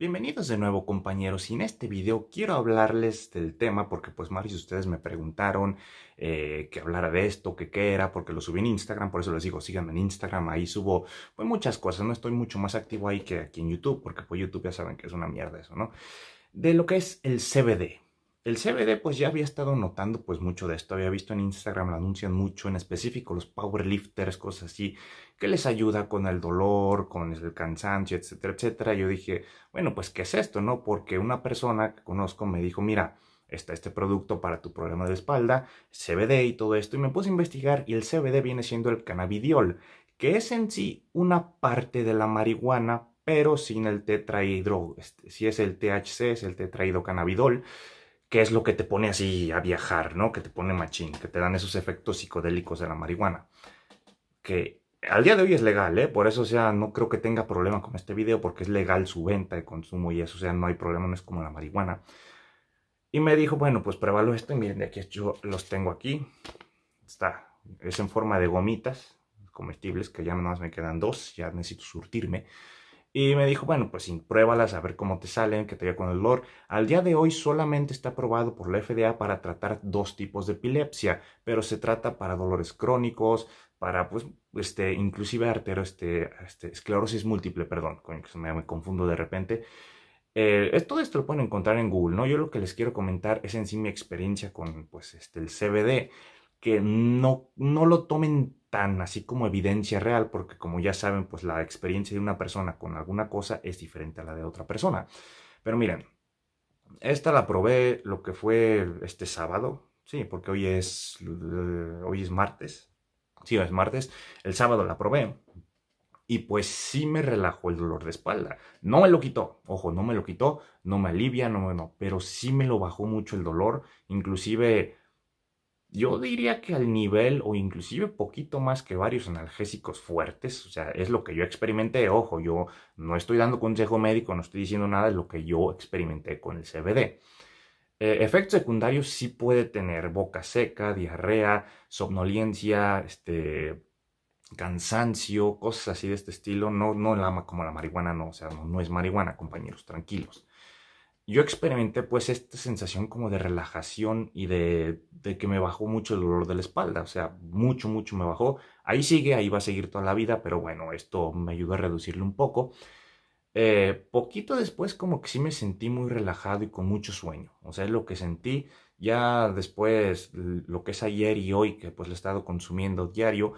Bienvenidos de nuevo compañeros y en este video quiero hablarles del tema porque pues Maris, ustedes me preguntaron eh, que hablara de esto, que qué era, porque lo subí en Instagram, por eso les digo síganme en Instagram, ahí subo pues muchas cosas, no estoy mucho más activo ahí que aquí en YouTube porque pues YouTube ya saben que es una mierda eso, ¿no? De lo que es el CBD. El CBD pues ya había estado notando pues mucho de esto, había visto en Instagram lo anuncian mucho, en específico los powerlifters, cosas así, que les ayuda con el dolor, con el cansancio, etcétera, etcétera. Yo dije, bueno, pues ¿qué es esto, no? Porque una persona que conozco me dijo, mira, está este producto para tu problema de espalda, CBD y todo esto, y me puse a investigar y el CBD viene siendo el cannabidiol, que es en sí una parte de la marihuana, pero sin el tetrahidro, este, si es el THC, es el tetrahidrocannabidol, que es lo que te pone así a viajar, ¿no? Que te pone machín, que te dan esos efectos psicodélicos de la marihuana. Que al día de hoy es legal, ¿eh? Por eso, ya no creo que tenga problema con este video porque es legal su venta y consumo y eso, o sea, no hay problema, no es como la marihuana. Y me dijo, bueno, pues pruébalo esto y miren, de yo los tengo aquí. Está, es en forma de gomitas comestibles que ya nada más me quedan dos, ya necesito surtirme. Y me dijo, bueno, pues pruébalas, a ver cómo te salen, que te vaya con el dolor. Al día de hoy solamente está aprobado por la FDA para tratar dos tipos de epilepsia, pero se trata para dolores crónicos, para, pues, este, inclusive artero, este, este esclerosis múltiple, perdón, me, me confundo de repente. Eh, todo esto lo pueden encontrar en Google, ¿no? Yo lo que les quiero comentar es en sí mi experiencia con, pues, este, el CBD que no, no lo tomen tan así como evidencia real, porque como ya saben, pues la experiencia de una persona con alguna cosa es diferente a la de otra persona. Pero miren, esta la probé lo que fue este sábado, sí, porque hoy es, eh, hoy es martes, sí, hoy es martes, el sábado la probé. Y pues sí me relajó el dolor de espalda. No me lo quitó, ojo, no me lo quitó, no me alivia, no, no, pero sí me lo bajó mucho el dolor. Inclusive yo diría que al nivel o inclusive poquito más que varios analgésicos fuertes, o sea, es lo que yo experimenté, ojo, yo no estoy dando consejo médico, no estoy diciendo nada, es lo que yo experimenté con el CBD. Eh, efectos secundarios sí puede tener boca seca, diarrea, somnolencia, este, cansancio, cosas así de este estilo, no, no la, como la marihuana, no, o sea, no es marihuana, compañeros, tranquilos yo experimenté pues esta sensación como de relajación y de, que me bajó mucho el dolor de la espalda, o sea, mucho, mucho me bajó. Ahí sigue, ahí va a seguir toda la vida, pero bueno, esto me ayudó a reducirlo un poco. Eh, poquito después como que sí me sentí muy relajado y con mucho sueño, o sea, es lo que sentí. Ya después, lo que es ayer y hoy, que pues lo he estado consumiendo diario,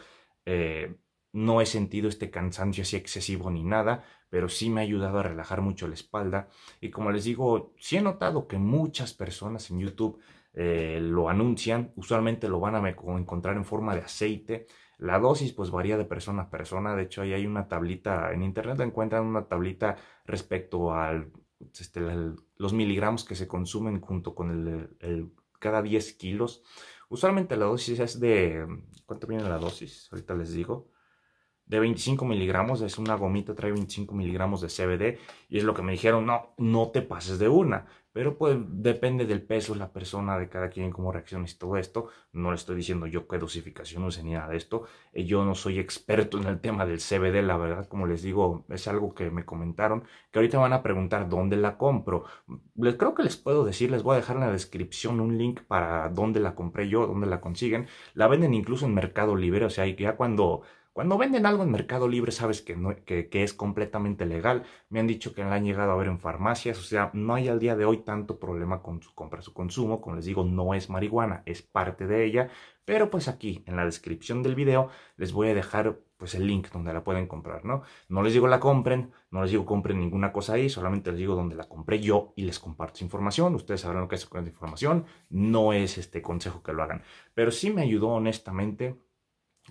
eh, no he sentido este cansancio así excesivo ni nada, pero sí me ha ayudado a relajar mucho la espalda. Y como les digo, sí he notado que muchas personas en YouTube eh, lo anuncian. Usualmente lo van a encontrar en forma de aceite. La dosis pues varía de persona a persona. De hecho, ahí hay una tablita, en internet encuentran una tablita respecto al, este, los miligramos que se consumen junto con el, cada 10 kilos. Usualmente la dosis es de... ¿Cuánto viene la dosis? Ahorita les digo de 25 miligramos, es una gomita, trae 25 miligramos de CBD y es lo que me dijeron, no, no te pases de una, pero pues depende del peso, la persona, de cada quien, cómo reacciones todo esto, no le estoy diciendo yo qué dosificación use ni nada de esto, eh, yo no soy experto en el tema del CBD, la verdad, como les digo, es algo que me comentaron, que ahorita van a preguntar dónde la compro, les, creo que les puedo decir, les voy a dejar en la descripción un link para dónde la compré yo, dónde la consiguen, la venden incluso en Mercado Libre, o sea, ya cuando cuando venden algo en Mercado Libre sabes que, que, es completamente legal. Me han dicho que la han llegado a ver en farmacias. O sea, no hay al día de hoy tanto problema con su compra, su consumo. Como les digo, no es marihuana, es parte de ella. Pero pues aquí, en la descripción del video, les voy a dejar pues el link donde la pueden comprar, ¿no? No les digo la compren, no les digo compren ninguna cosa ahí, solamente les digo donde la compré yo y les comparto su información. Ustedes sabrán lo que es con esa información. No es este consejo que lo hagan. Pero sí me ayudó honestamente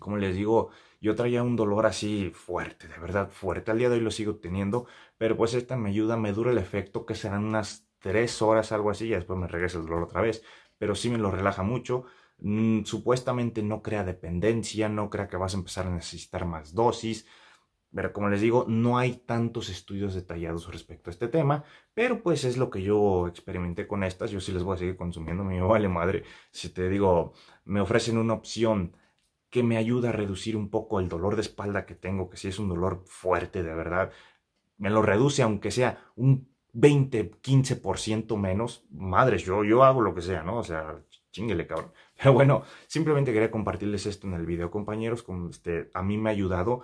como les digo, yo traía un dolor así fuerte, de verdad fuerte. Al día de hoy lo sigo teniendo, pero pues esta me ayuda, me dura el efecto que serán unas tres horas, algo así, y después me regresa el dolor otra vez. Pero sí me lo relaja mucho. Mm, supuestamente no crea dependencia, no crea que vas a empezar a necesitar más dosis. Pero como les digo, no hay tantos estudios detallados respecto a este tema, pero pues es lo que yo experimenté con estas. Yo sí les voy a seguir consumiendo, me vale madre. Si te digo, me ofrecen una opción que me ayuda a reducir un poco el dolor de espalda que tengo, que si es un dolor fuerte de verdad, me lo reduce aunque sea un 20, 15% menos. Madres, yo, yo hago lo que sea, ¿no? O sea, chinguele, cabrón. Pero bueno, simplemente quería compartirles esto en el video, compañeros. Con este, a mí me ha ayudado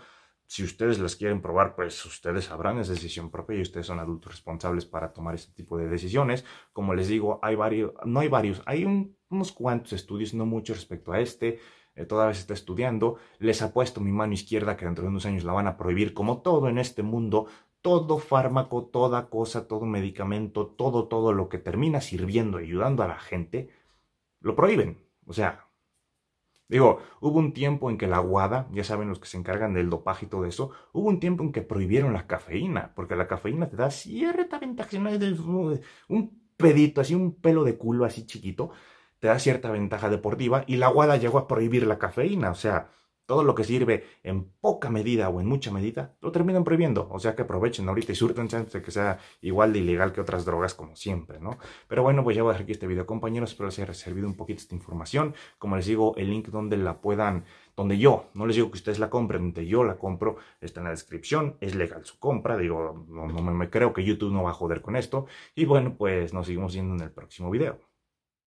si ustedes las quieren probar, pues ustedes sabrán, es decisión propia y ustedes son adultos responsables para tomar este tipo de decisiones. Como les digo, hay varios, no hay varios, hay unos cuantos estudios, no muchos respecto a este. Eh, todavía se está estudiando. Les apuesto mi mano izquierda que dentro de unos años la van a prohibir, como todo en este mundo. Todo fármaco, toda cosa, todo medicamento, todo, todo lo que termina sirviendo, ayudando a la gente, lo prohíben. O sea, Digo, hubo un tiempo en que la guada, ya saben los que se encargan del dopaje y todo eso, hubo un tiempo en que prohibieron la cafeína, porque la cafeína te da cierta ventaja, un pedito, así un pelo de culo así chiquito, te da cierta ventaja deportiva y la guada llegó a prohibir la cafeína, o sea, todo lo que sirve en poca medida o en mucha medida, lo terminan prohibiendo. O sea que aprovechen ahorita y surtense antes de que sea igual de ilegal que otras drogas como siempre, ¿no? Pero bueno, pues ya voy a dejar aquí este video, compañeros. Espero les haya servido un poquito esta información. Como les digo, el link donde la puedan donde yo, no les digo que ustedes la compren, donde yo la compro, está en la descripción, es legal su compra, digo, no, me, me creo que YouTube no va a joder con esto, y bueno, pues nos seguimos viendo en el próximo video.